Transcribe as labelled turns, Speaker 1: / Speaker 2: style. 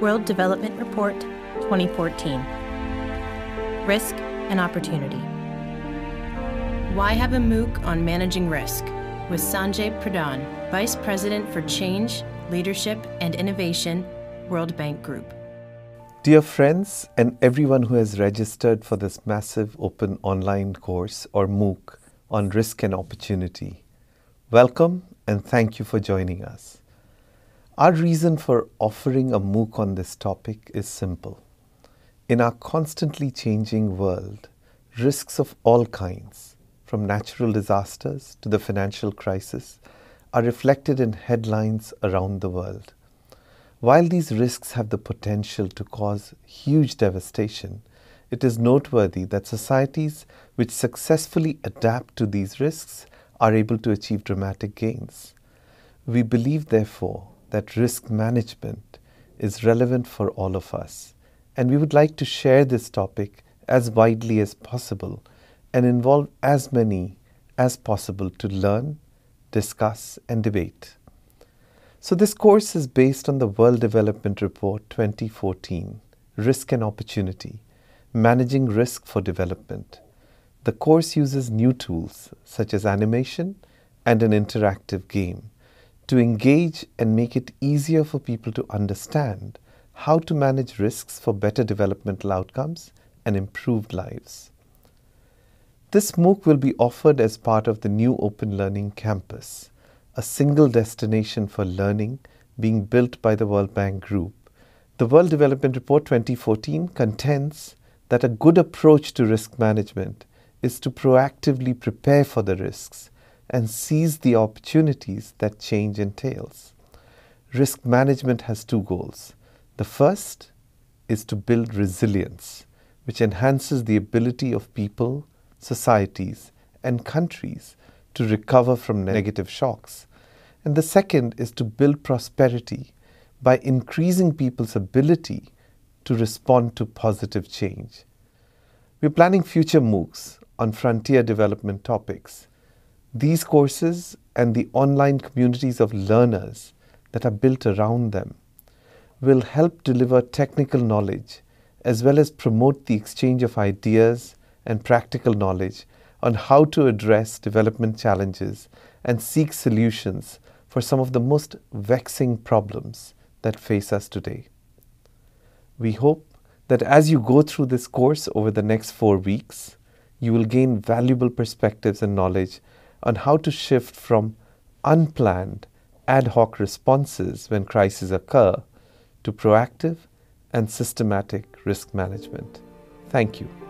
Speaker 1: World Development Report 2014 Risk and Opportunity. Why have a MOOC on managing risk? With Sanjay Pradhan, Vice President for Change, Leadership, and Innovation, World Bank Group.
Speaker 2: Dear friends, and everyone who has registered for this massive open online course or MOOC on risk and opportunity, welcome and thank you for joining us. Our reason for offering a MOOC on this topic is simple. In our constantly changing world, risks of all kinds, from natural disasters to the financial crisis, are reflected in headlines around the world. While these risks have the potential to cause huge devastation, it is noteworthy that societies which successfully adapt to these risks are able to achieve dramatic gains. We believe, therefore, that risk management is relevant for all of us. And we would like to share this topic as widely as possible and involve as many as possible to learn, discuss, and debate. So, this course is based on the World Development Report 2014 Risk and Opportunity Managing Risk for Development. The course uses new tools such as animation and an interactive game to engage and make it easier for people to understand how to manage risks for better developmental outcomes and improved lives. This MOOC will be offered as part of the new Open Learning Campus, a single destination for learning being built by the World Bank Group. The World Development Report 2014 contends that a good approach to risk management is to proactively prepare for the risks and seize the opportunities that change entails. Risk management has two goals. The first is to build resilience, which enhances the ability of people, societies, and countries to recover from negative shocks. And the second is to build prosperity by increasing people's ability to respond to positive change. We're planning future MOOCs on frontier development topics these courses and the online communities of learners that are built around them will help deliver technical knowledge as well as promote the exchange of ideas and practical knowledge on how to address development challenges and seek solutions for some of the most vexing problems that face us today. We hope that as you go through this course over the next four weeks, you will gain valuable perspectives and knowledge on how to shift from unplanned ad hoc responses when crises occur to proactive and systematic risk management. Thank you.